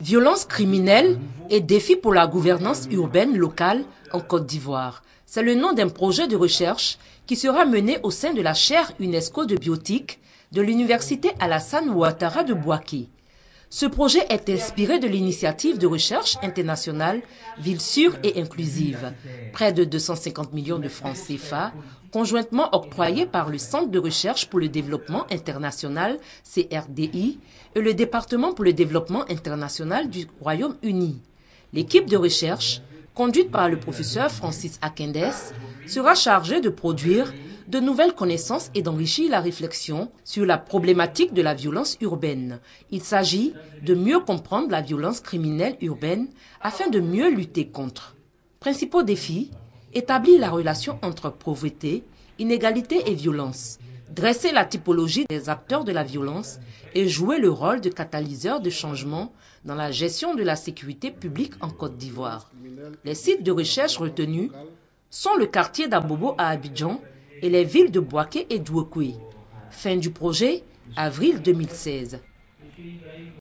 Violence criminelle et défis pour la gouvernance urbaine locale en Côte d'Ivoire. C'est le nom d'un projet de recherche qui sera mené au sein de la chaire UNESCO de biotique de l'Université Alassane Ouattara de Bouaké. Ce projet est inspiré de l'initiative de recherche internationale Ville sûre et inclusive, près de 250 millions de francs CFA, conjointement octroyés par le Centre de recherche pour le développement international CRDI et le Département pour le développement international du Royaume-Uni. L'équipe de recherche, conduite par le professeur Francis Akendes, sera chargée de produire de nouvelles connaissances et d'enrichir la réflexion sur la problématique de la violence urbaine. Il s'agit de mieux comprendre la violence criminelle urbaine afin de mieux lutter contre. Principaux défis établir la relation entre pauvreté, inégalité et violence, dresser la typologie des acteurs de la violence et jouer le rôle de catalyseur de changement dans la gestion de la sécurité publique en Côte d'Ivoire. Les sites de recherche retenus sont le quartier d'Abobo à Abidjan, et les villes de Boaké et Douokoui. Fin du projet, avril 2016.